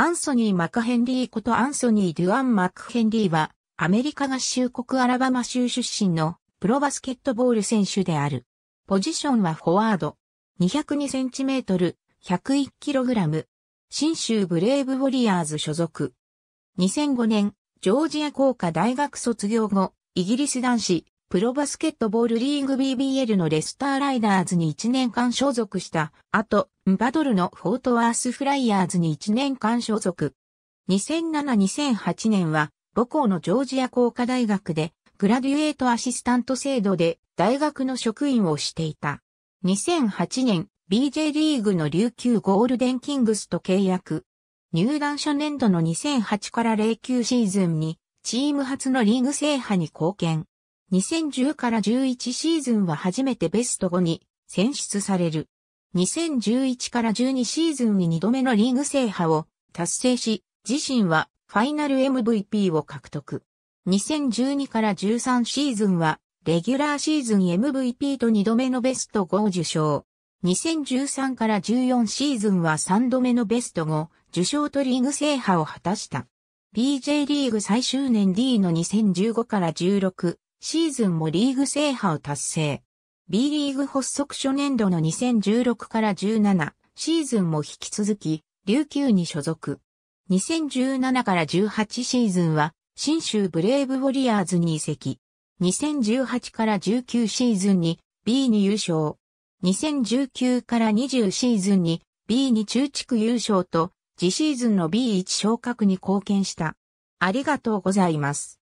アンソニー・マクヘンリーことアンソニー・デュアン・マクヘンリーは、アメリカ合衆国アラバマ州出身のプロバスケットボール選手である。ポジションはフォワード。2 0 2センチメートル、101kg。新州ブレイブウォリアーズ所属。2005年、ジョージア工科大学卒業後、イギリス男子プロバスケットボールリーグ BBL のレスターライダーズに1年間所属した後、バドルのフォートワースフライヤーズに1年間所属。2007-2008年は母校のジョージア工科大学でグラデュエートアシスタント制度で大学の職員をしていた。2008年 BJ リーグの琉球ゴールデンキングスと契約。入団初年度の2008から09シーズンにチーム初のリーグ制覇に貢献。2010から11シーズンは初めてベスト5に選出される。2011から12シーズンに2度目のリーグ制覇を達成し、自身はファイナル MVP を獲得。2012から13シーズンは、レギュラーシーズン MVP と2度目のベスト5を受賞。2013から14シーズンは3度目のベスト5、受賞とリーグ制覇を果たした。BJ リーグ最終年 D の2015から16、シーズンもリーグ制覇を達成。B リーグ発足初年度の2016から17シーズンも引き続き、琉球に所属。2017から18シーズンは、新州ブレイブウォリアーズに移籍。2018から19シーズンに B に優勝。2019から20シーズンに B に中地区優勝と、次シーズンの B1 昇格に貢献した。ありがとうございます。